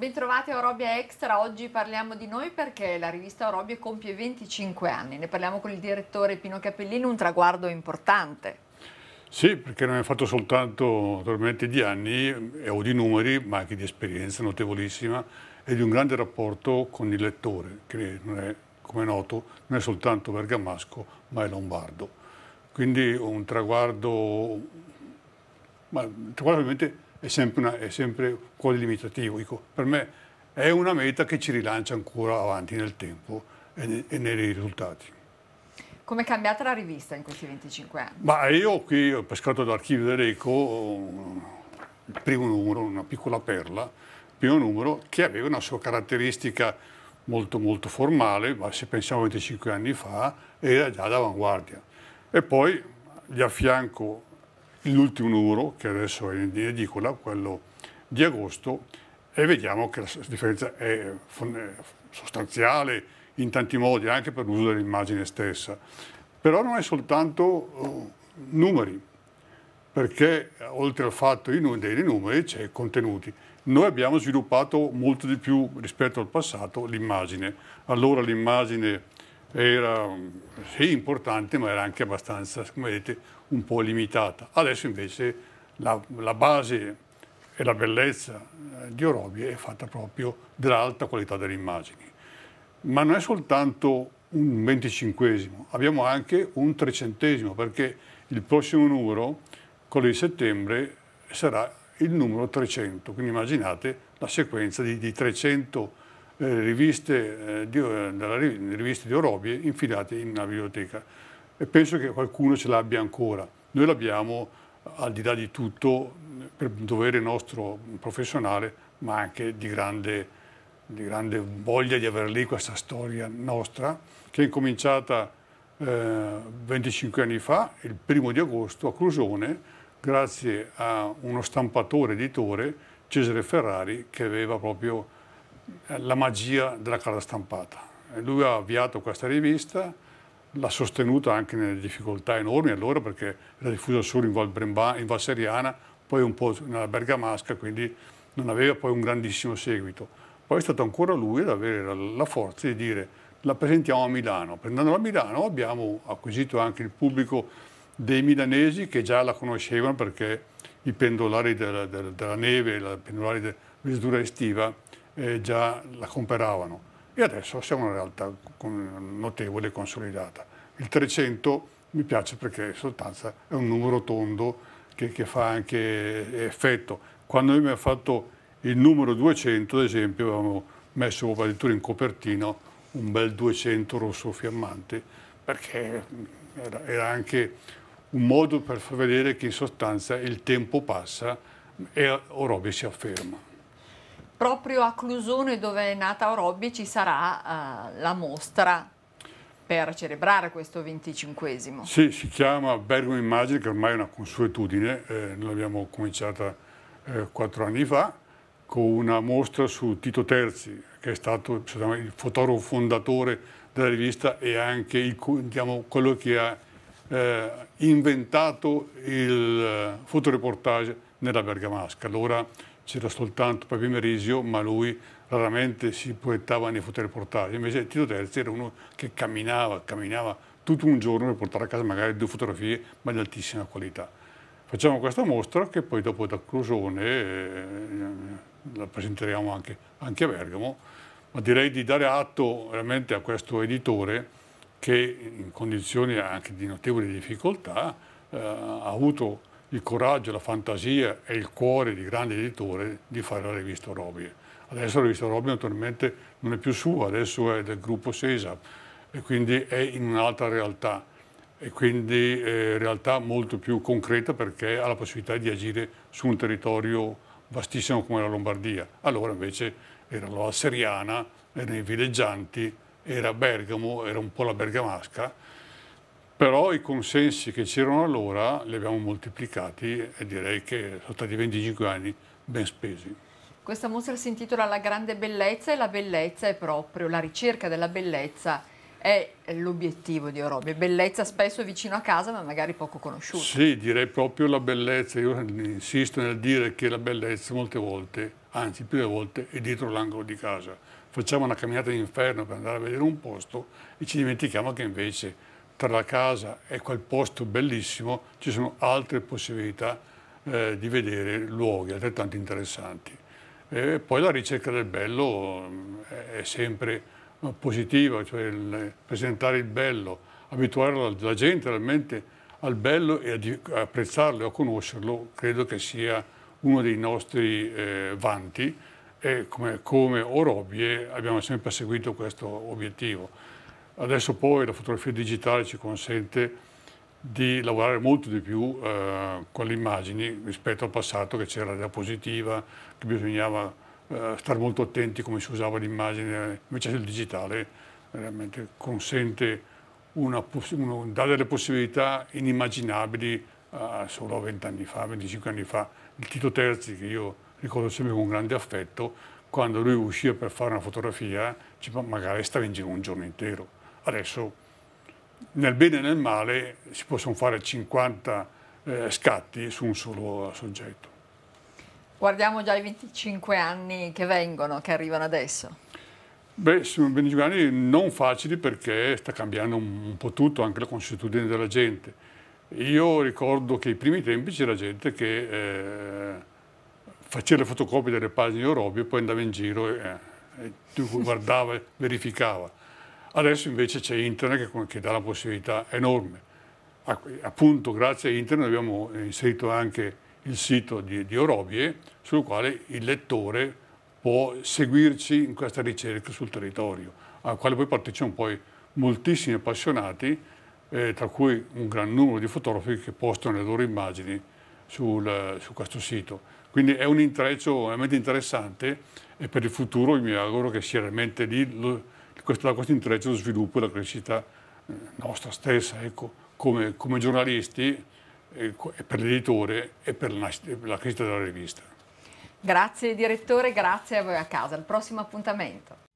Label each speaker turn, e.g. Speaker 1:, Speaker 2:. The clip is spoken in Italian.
Speaker 1: Bentrovati a Orobia Extra, oggi parliamo di noi perché la rivista Orobia compie 25 anni, ne parliamo con il direttore Pino Capellino, un traguardo importante.
Speaker 2: Sì, perché non è fatto soltanto naturalmente di anni o di numeri, ma anche di esperienza notevolissima e di un grande rapporto con il lettore, che non è, come è noto, non è soltanto bergamasco, ma è lombardo. Quindi un traguardo, ma un traguardo ovviamente è sempre, una, è sempre quasi limitativo. Dico, per me è una meta che ci rilancia ancora avanti nel tempo e, e nei risultati.
Speaker 1: Come è cambiata la rivista in questi 25 anni?
Speaker 2: Ma io qui ho pescato dall'archivio dell'Eco il primo numero, una piccola perla, il primo numero che aveva una sua caratteristica molto molto formale, ma se pensiamo a 25 anni fa era già d'avanguardia. E poi gli affianco l'ultimo numero, che adesso è in edicola, quello di agosto, e vediamo che la differenza è sostanziale in tanti modi, anche per l'uso dell'immagine stessa. Però non è soltanto eh, numeri, perché eh, oltre al fatto dei numeri c'è contenuti. Noi abbiamo sviluppato molto di più rispetto al passato l'immagine. Allora l'immagine era sì, importante, ma era anche abbastanza, come vedete, un po' limitata. Adesso invece la, la base e la bellezza eh, di Orobie è fatta proprio dell'alta qualità delle immagini. Ma non è soltanto un venticinquesimo, abbiamo anche un trecentesimo, perché il prossimo numero, quello di settembre, sarà il numero 300. Quindi immaginate la sequenza di, di 300 eh, riviste, eh, di, eh, riviste di Orobie infilate in una biblioteca e penso che qualcuno ce l'abbia ancora. Noi l'abbiamo, al di là di tutto, per dovere nostro professionale, ma anche di grande, di grande voglia di aver lì questa storia nostra, che è incominciata eh, 25 anni fa, il primo di agosto, a Clusone, grazie a uno stampatore editore, Cesare Ferrari, che aveva proprio eh, la magia della carta stampata. Lui ha avviato questa rivista, l'ha sostenuta anche nelle difficoltà enormi allora perché era diffusa solo in Val, Bremba, in Val Seriana, poi un po' nella Bergamasca, quindi non aveva poi un grandissimo seguito. Poi è stato ancora lui ad avere la, la forza di dire la presentiamo a Milano. Prendendola a Milano abbiamo acquisito anche il pubblico dei milanesi che già la conoscevano perché i pendolari della, della, della neve, i pendolari della misura estiva eh, già la comperavano e adesso siamo una realtà notevole e consolidata. Il 300 mi piace perché in sostanza è un numero tondo che, che fa anche effetto. Quando abbiamo fatto il numero 200, ad esempio, avevamo messo addirittura in copertina un bel 200 rosso fiammante, perché era, era anche un modo per far vedere che in sostanza il tempo passa e Orobi si afferma
Speaker 1: proprio a Clusone dove è nata Orobbi ci sarà uh, la mostra per celebrare questo 25esimo.
Speaker 2: Sì, si chiama Bergamo Immagine che ormai è una consuetudine, eh, noi l'abbiamo cominciata eh, quattro anni fa con una mostra su Tito Terzi che è stato diciamo, il fotografo fondatore della rivista e anche il, diciamo, quello che ha eh, inventato il eh, fotoreportage nella Bergamasca. Allora, c'era soltanto Papi Merisio, ma lui raramente si proiettava nei fotoreportage. Invece Tito Terzi era uno che camminava, camminava tutto un giorno per portare a casa magari due fotografie, ma di altissima qualità. Facciamo questa mostra che poi dopo da Crosone eh, la presenteremo anche, anche a Bergamo, ma direi di dare atto veramente a questo editore che in condizioni anche di notevoli difficoltà eh, ha avuto il coraggio, la fantasia e il cuore di grandi editori di fare la rivista Robbie. Adesso la rivista Robbie naturalmente non è più sua, adesso è del gruppo Sesa e quindi è in un'altra realtà e quindi eh, realtà molto più concreta perché ha la possibilità di agire su un territorio vastissimo come la Lombardia. Allora invece era la Seriana, erano i villeggianti, era Bergamo, era un po' la bergamasca però i consensi che c'erano allora li abbiamo moltiplicati e direi che sono stati 25 anni ben spesi.
Speaker 1: Questa mostra si intitola La grande bellezza e la bellezza è proprio, la ricerca della bellezza è l'obiettivo di Orobie, bellezza spesso vicino a casa ma magari poco conosciuta.
Speaker 2: Sì, direi proprio la bellezza, io insisto nel dire che la bellezza molte volte, anzi più delle volte, è dietro l'angolo di casa. Facciamo una camminata d'inferno per andare a vedere un posto e ci dimentichiamo che invece tra la casa e quel posto bellissimo ci sono altre possibilità eh, di vedere luoghi altrettanto interessanti. E poi la ricerca del bello mm, è sempre eh, positiva, cioè il presentare il bello, abituare la gente realmente al bello e ad apprezzarlo e a conoscerlo, credo che sia uno dei nostri eh, vanti e come, come Orobie abbiamo sempre seguito questo obiettivo. Adesso poi la fotografia digitale ci consente di lavorare molto di più eh, con le immagini rispetto al passato che c'era la diapositiva, che bisognava eh, stare molto attenti come si usava l'immagine, invece il digitale veramente consente una, uno, dà delle possibilità inimmaginabili eh, solo a 20 anni fa, 25 anni fa. Il Tito Terzi, che io ricordo sempre con grande affetto, quando lui usciva per fare una fotografia, magari stava in giro un giorno intero Adesso nel bene e nel male si possono fare 50 eh, scatti su un solo soggetto.
Speaker 1: Guardiamo già i 25 anni che vengono, che arrivano adesso.
Speaker 2: Beh, sono 25 anni non facili perché sta cambiando un po' tutto, anche la consuetudine della gente. Io ricordo che ai primi tempi c'era gente che eh, faceva le fotocopie delle pagine di Orobio e poi andava in giro e, eh, e guardava, verificava. Adesso invece c'è internet che, che dà una possibilità enorme. Appunto grazie a internet abbiamo eh, inserito anche il sito di, di Orobie sul quale il lettore può seguirci in questa ricerca sul territorio, al quale poi partecipano poi moltissimi appassionati, eh, tra cui un gran numero di fotografi che postano le loro immagini sul, su questo sito. Quindi è un intreccio veramente interessante e per il futuro mi auguro che sia realmente lì lo, questo, da questo intreccio lo sviluppo e la crescita eh, nostra stessa, ecco, come, come giornalisti, ecco, e per l'editore e per la, la crescita della rivista.
Speaker 1: Grazie direttore, grazie a voi a casa. Al prossimo appuntamento.